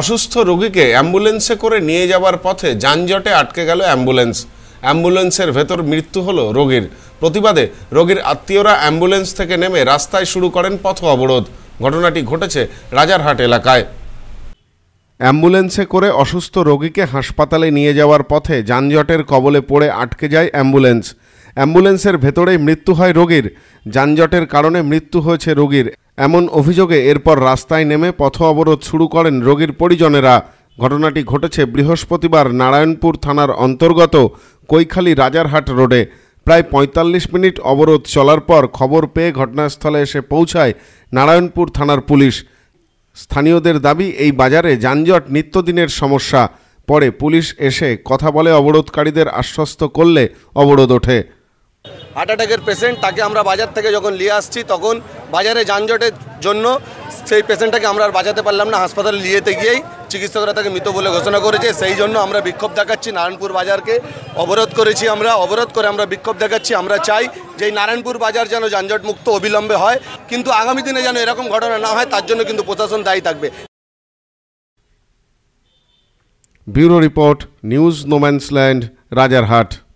অসুস্থ রোগীকে অ্যাম্বুলেন্সে করে নিয়ে যাওয়ার পথে যানজটে আটকে গেল অ্যাম্বুলেন্স অ্যাম্বুলেন্সের ভেতর মৃত্যু হলো রোগীর প্রতিবাদে রোগীর আত্মীয়রা অ্যাম্বুলেন্স থেকে নেমে রাস্তায় শুরু করেন পথ অবরোধ ঘটনাটি ঘটেছে রাজারহাট এলাকায় অ্যাম্বুলেন্সে করে অসুস্থ রোগীকে হাসপাতালে নিয়ে যাওয়ার পথে যানজটের কবলে পড়ে আটকে যায় অ্যাম্বুলেন্স অ্যাম্বুলেন্সের ভেতরেই মৃত্যু হয় রোগীর যানজটের কারণে মৃত্যু হয়েছে রোগীর এমন অভিযোগে এরপর রাস্তায় নেমে পথ অবরোধ শুরু করেন রোগীর পরিজনেরা ঘটনাটি ঘটেছে বৃহস্পতিবার নারায়ণপুর থানার অন্তর্গত কৈখালী রাজারহাট রোডে প্রায় ৪৫ মিনিট অবরোধ চলার পর খবর পেয়ে ঘটনাস্থলে এসে পৌঁছায় নারায়ণপুর থানার পুলিশ স্থানীয়দের দাবি এই বাজারে যানজট নিত্যদিনের সমস্যা পরে পুলিশ এসে কথা বলে অবরোধকারীদের আশ্বস্ত করলে অবরোধ ওঠে হার্ট অ্যাটাকের পেশেন্ট তাকে আমরা বাজার থেকে যখন নিয়ে আসছি তখন বাজারে যানজটের জন্য সেই পেশেন্টটাকে আমরা আর বাঁচাতে পারলাম না হাসপাতালে নিয়েতে গিয়েই চিকিৎসকরা তাকে মৃত বলে ঘোষণা করেছে সেই জন্য আমরা বিক্ষোভ দেখাচ্ছি নারায়ণপুর বাজারকে অবরোধ করেছি আমরা অবরোধ করে আমরা বিক্ষোভ দেখাচ্ছি আমরা চাই যে নারায়ণপুর বাজার যেন যানজটমুক্ত অবিলম্বে হয় কিন্তু আগামী দিনে যেন এরকম ঘটনা না হয় তার জন্য কিন্তু প্রশাসন দায়ী থাকবে bureau report news no man's land Rajarhat